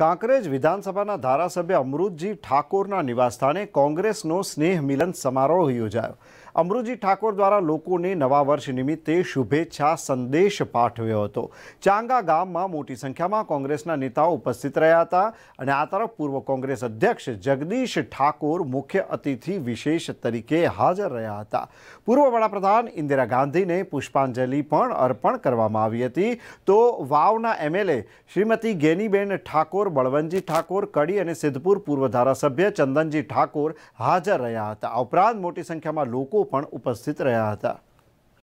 કાંકરેજ વિધાનસભાના ધારાસભ્ય અમૃતજી ઠાકોરના નિવાસસ્થાને કોંગ્રેસનો સ્નેહ મિલન સમારોહ યોજાયો અમૃતજી ઠાકોર દ્વારા લોકોને નવા વર્ષ નિમિત્તે શુભેચ્છા સંદેશ પાઠવ્યો હતો ચાંગા ગામમાં મોટી સંખ્યામાં કોંગ્રેસના નેતાઓ ઉપસ્થિત રહ્યા હતા અને આ તરફ પૂર્વ કોંગ્રેસ અધ્યક્ષ જગદીશ ઠાકોર મુખ્ય અતિથિ વિશેષ તરીકે હાજર રહ્યા હતા પૂર્વ વડાપ્રધાન ઇન્દિરા ગાંધીને પુષ્પાંજલિ પણ અર્પણ કરવામાં આવી હતી તો વાવના એમએલએ શ્રીમતી ગેનીબેન ઠાકોર ઠાકોર બળવંતજી ઠાકોર કડી અને સિદ્ધપુર પૂર્વ ધારાસભ્ય ચંદનજી ઠાકોર હાજર રહ્યા હતા આ ઉપરાંત મોટી સંખ્યામાં લોકો પણ ઉપસ્થિત રહ્યા હતા